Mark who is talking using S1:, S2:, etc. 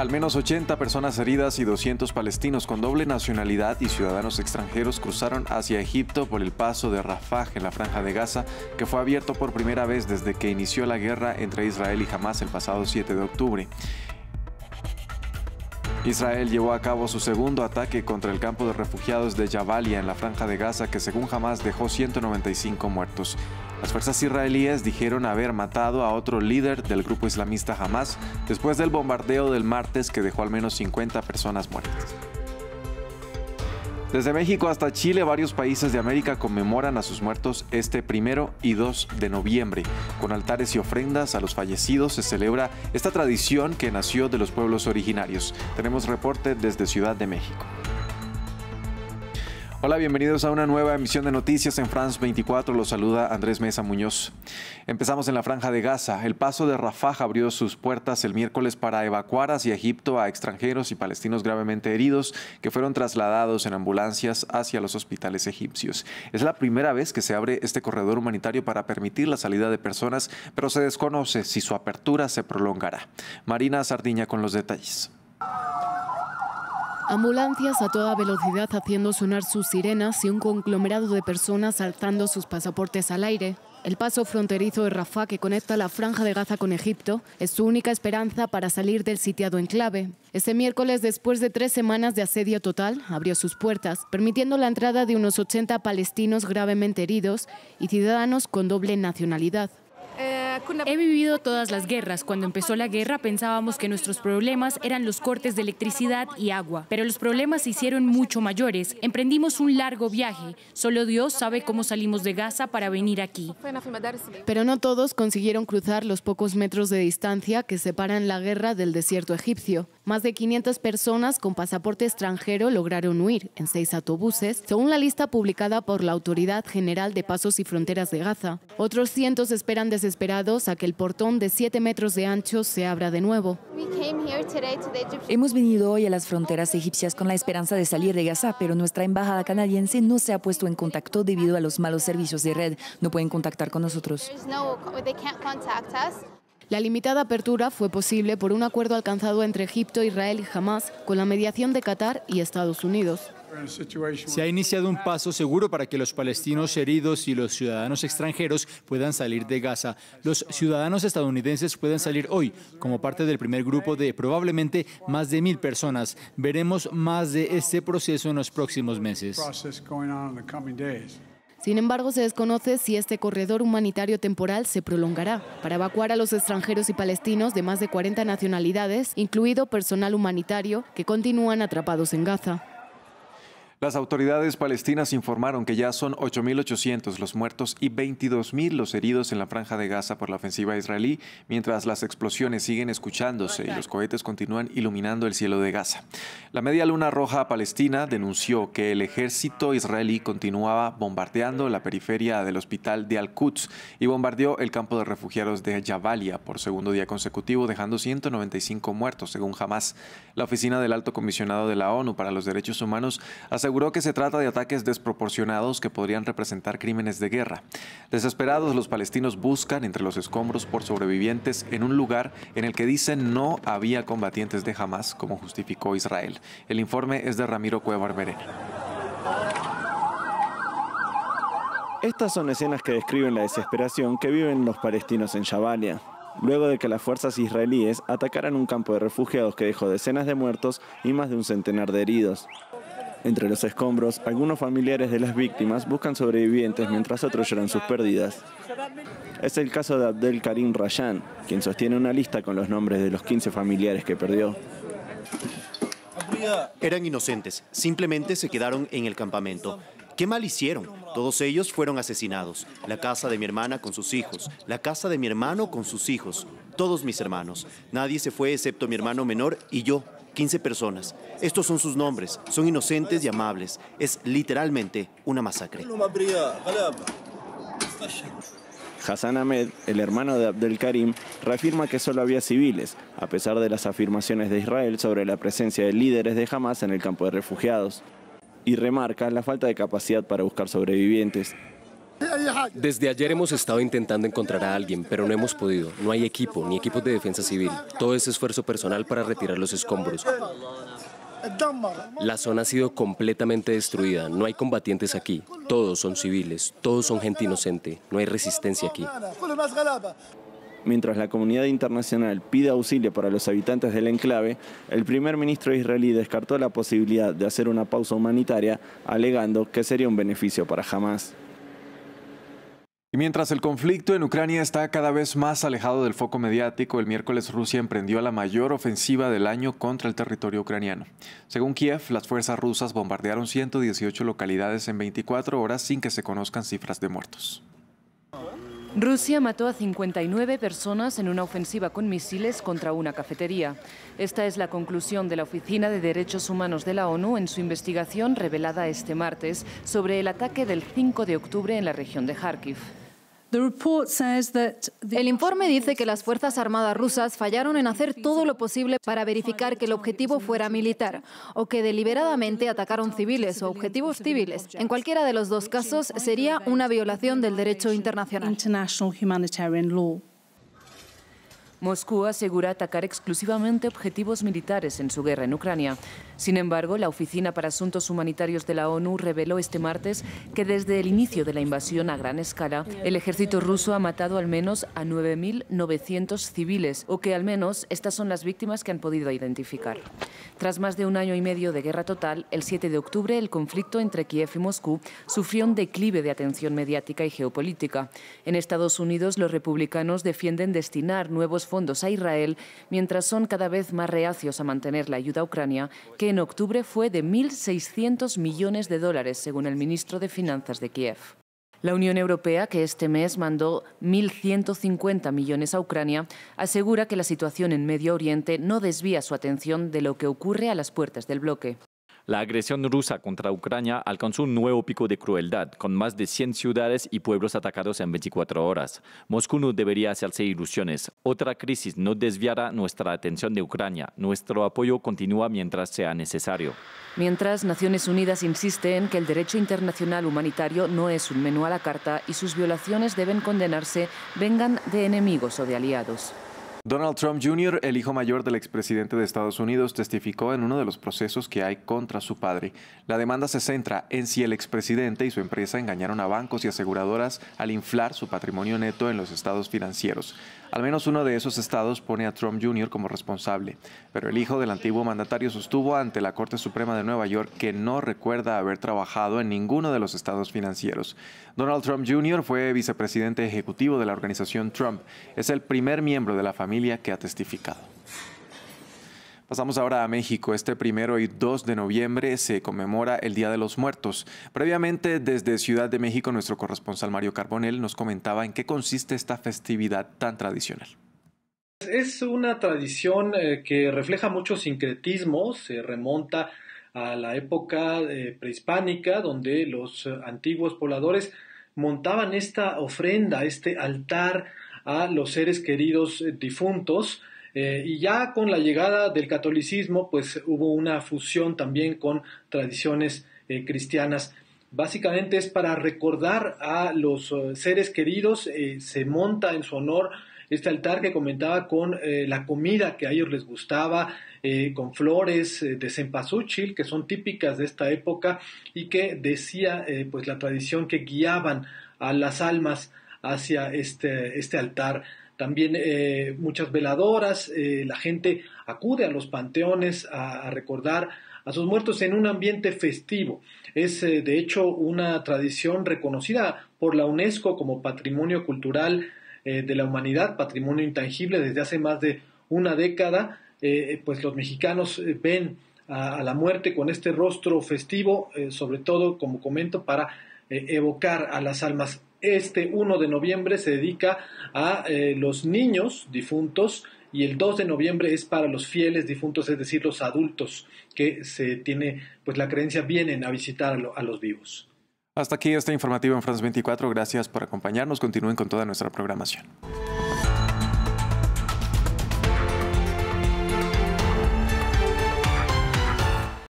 S1: Al menos 80 personas heridas y 200 palestinos con doble nacionalidad y ciudadanos extranjeros cruzaron hacia Egipto por el paso de Rafah en la franja de Gaza, que fue abierto por primera vez desde que inició la guerra entre Israel y Hamas el pasado 7 de octubre. Israel llevó a cabo su segundo ataque contra el campo de refugiados de Jabalia en la franja de Gaza que según Hamas dejó 195 muertos. Las fuerzas israelíes dijeron haber matado a otro líder del grupo islamista Hamas después del bombardeo del martes que dejó al menos 50 personas muertas. Desde México hasta Chile, varios países de América conmemoran a sus muertos este primero y 2 de noviembre. Con altares y ofrendas a los fallecidos se celebra esta tradición que nació de los pueblos originarios. Tenemos reporte desde Ciudad de México. Hola, bienvenidos a una nueva emisión de noticias en France 24. Los saluda Andrés Mesa Muñoz. Empezamos en la franja de Gaza. El paso de Rafah abrió sus puertas el miércoles para evacuar hacia Egipto a extranjeros y palestinos gravemente heridos que fueron trasladados en ambulancias hacia los hospitales egipcios. Es la primera vez que se abre este corredor humanitario para permitir la salida de personas, pero se desconoce si su apertura se prolongará. Marina Sardiña con los detalles.
S2: Ambulancias a toda velocidad haciendo sonar sus sirenas y un conglomerado de personas alzando sus pasaportes al aire. El paso fronterizo de Rafah, que conecta la franja de Gaza con Egipto, es su única esperanza para salir del sitiado enclave. Ese miércoles, después de tres semanas de asedio total, abrió sus puertas, permitiendo la entrada de unos 80 palestinos gravemente heridos y ciudadanos con doble nacionalidad. He vivido todas las guerras. Cuando empezó la guerra pensábamos que nuestros problemas eran los cortes de electricidad y agua, pero los problemas se hicieron mucho mayores. Emprendimos un largo viaje. Solo Dios sabe cómo salimos de Gaza para venir aquí. Pero no todos consiguieron cruzar los pocos metros de distancia que separan la guerra del desierto egipcio. Más de 500 personas con pasaporte extranjero lograron huir en seis autobuses, según la lista publicada por la Autoridad General de Pasos y Fronteras de Gaza. Otros cientos esperan desesperados a que el portón de 7 metros de ancho se abra de nuevo. Hemos venido hoy a las fronteras egipcias con la esperanza de salir de Gaza, pero nuestra embajada canadiense no se ha puesto en contacto debido a los malos servicios de red. No pueden contactar con nosotros. La limitada apertura fue posible por un acuerdo alcanzado entre Egipto, Israel y Hamas con la mediación de Qatar y Estados Unidos.
S3: Se ha iniciado un paso seguro para que los palestinos heridos y los ciudadanos extranjeros puedan salir de Gaza. Los ciudadanos estadounidenses pueden salir hoy como parte del primer grupo de probablemente más de mil personas. Veremos más de este proceso en los próximos meses.
S2: Sin embargo, se desconoce si este corredor humanitario temporal se prolongará para evacuar a los extranjeros y palestinos de más de 40 nacionalidades, incluido personal humanitario, que continúan atrapados en Gaza.
S1: Las autoridades palestinas informaron que ya son 8.800 los muertos y 22.000 los heridos en la franja de Gaza por la ofensiva israelí, mientras las explosiones siguen escuchándose y los cohetes continúan iluminando el cielo de Gaza. La Media Luna Roja Palestina denunció que el ejército israelí continuaba bombardeando la periferia del hospital de Al-Quds y bombardeó el campo de refugiados de Jabalia por segundo día consecutivo, dejando 195 muertos, según Hamas. La oficina del alto comisionado de la ONU para los Derechos Humanos aseguró que se trata de ataques desproporcionados que podrían representar crímenes de guerra. Desesperados, los palestinos buscan entre los escombros por sobrevivientes en un lugar en el que dicen no había combatientes de Hamas, como justificó Israel. El informe es de Ramiro Cueva Berena.
S4: Estas son escenas que describen la desesperación que viven los palestinos en Jabalia, luego de que las fuerzas israelíes atacaran un campo de refugiados que dejó decenas de muertos y más de un centenar de heridos. Entre los escombros, algunos familiares de las víctimas buscan sobrevivientes mientras otros lloran sus pérdidas. Es el caso de Abdel Karim Rayan, quien sostiene una lista con los nombres de los 15 familiares que perdió eran inocentes, simplemente se quedaron en el campamento. ¿Qué mal hicieron? Todos ellos fueron asesinados. La casa de mi hermana con sus hijos, la casa de mi hermano con sus hijos, todos mis hermanos. Nadie se fue excepto mi hermano menor y yo, 15 personas. Estos son sus nombres, son inocentes y amables. Es literalmente una masacre. Hassan Ahmed, el hermano de Abdel Karim, reafirma que solo había civiles, a pesar de las afirmaciones de Israel sobre la presencia de líderes de Hamas en el campo de refugiados. Y remarca la falta de capacidad para buscar sobrevivientes.
S3: Desde ayer hemos estado intentando encontrar a alguien, pero no hemos podido. No hay equipo, ni equipos de defensa civil. Todo es esfuerzo personal para retirar los escombros. La zona ha sido completamente destruida, no hay combatientes aquí, todos son civiles,
S4: todos son gente inocente, no hay resistencia aquí. Mientras la comunidad internacional pide auxilio para los habitantes del enclave, el primer ministro israelí descartó la posibilidad de hacer una pausa humanitaria, alegando que sería un beneficio para Jamás.
S1: Y mientras el conflicto en Ucrania está cada vez más alejado del foco mediático, el miércoles Rusia emprendió la mayor ofensiva del año contra el territorio ucraniano. Según Kiev, las fuerzas rusas bombardearon 118 localidades en 24 horas sin que se conozcan cifras de muertos.
S5: Rusia mató a 59 personas en una ofensiva con misiles contra una cafetería. Esta es la conclusión de la Oficina de Derechos Humanos de la ONU en su investigación revelada este martes sobre el ataque del 5 de octubre en la región de Kharkiv.
S2: El informe dice que las Fuerzas Armadas rusas fallaron en hacer todo lo posible para verificar que el objetivo fuera militar o que deliberadamente atacaron civiles o objetivos civiles. En cualquiera de los dos casos sería una violación del derecho internacional.
S5: Moscú asegura atacar exclusivamente objetivos militares en su guerra en Ucrania. Sin embargo, la Oficina para Asuntos Humanitarios de la ONU reveló este martes que desde el inicio de la invasión a gran escala, el ejército ruso ha matado al menos a 9.900 civiles, o que al menos estas son las víctimas que han podido identificar. Tras más de un año y medio de guerra total, el 7 de octubre el conflicto entre Kiev y Moscú sufrió un declive de atención mediática y geopolítica. En Estados Unidos, los republicanos defienden destinar nuevos fondos a Israel, mientras son cada vez más reacios a mantener la ayuda a Ucrania, en octubre fue de 1.600 millones de dólares, según el ministro de Finanzas de Kiev. La Unión Europea, que este mes mandó 1.150 millones a Ucrania, asegura que la situación en Medio Oriente no desvía su atención de lo que ocurre a las puertas del bloque.
S4: La agresión rusa contra Ucrania alcanzó un nuevo pico de crueldad, con más de 100 ciudades y pueblos atacados en 24 horas. Moscú no debería hacerse ilusiones. Otra crisis no desviará nuestra atención de Ucrania. Nuestro apoyo continúa mientras sea necesario.
S5: Mientras, Naciones Unidas insiste en que el derecho internacional humanitario no es un menú a la carta y sus violaciones deben condenarse, vengan de enemigos o de aliados.
S1: Donald Trump Jr., el hijo mayor del expresidente de Estados Unidos, testificó en uno de los procesos que hay contra su padre. La demanda se centra en si el expresidente y su empresa engañaron a bancos y aseguradoras al inflar su patrimonio neto en los estados financieros. Al menos uno de esos estados pone a Trump Jr. como responsable, pero el hijo del antiguo mandatario sostuvo ante la Corte Suprema de Nueva York que no recuerda haber trabajado en ninguno de los estados financieros. Donald Trump Jr. fue vicepresidente ejecutivo de la organización Trump. Es el primer miembro de la familia que ha testificado. Pasamos ahora a México. Este primero y 2 de noviembre se conmemora el Día de los Muertos. Previamente, desde Ciudad de México, nuestro corresponsal Mario Carbonel nos comentaba en qué consiste esta festividad tan tradicional.
S3: Es una tradición eh, que refleja mucho sincretismo. se remonta a la época eh, prehispánica, donde los antiguos pobladores montaban esta ofrenda, este altar a los seres queridos difuntos, eh, y ya con la llegada del catolicismo, pues hubo una fusión también con tradiciones eh, cristianas. Básicamente es para recordar a los eh, seres queridos, se monta en su honor este altar que comentaba con la comida que a ellos les gustaba, con flores de cempasúchil, que son típicas de esta época y que decía pues la tradición que guiaban a las almas hacia este, este altar también eh, muchas veladoras, eh, la gente acude a los panteones a, recordar a sus muertos en un ambiente festivo. Es eh, de hecho una tradición reconocida por la UNESCO como Patrimonio Cultural de la Humanidad, Patrimonio Intangible desde hace más de una década, pues los mexicanos ven a, la muerte con este rostro festivo, sobre todo, como comento, para evocar a las almas este 1 de noviembre se dedica a eh, los niños difuntos y el 2 de noviembre es para los fieles difuntos, es decir, los adultos que se tiene pues la creencia vienen a visitar a los vivos.
S1: Hasta aquí esta informativa en France 24. Gracias por acompañarnos. Continúen con toda nuestra programación.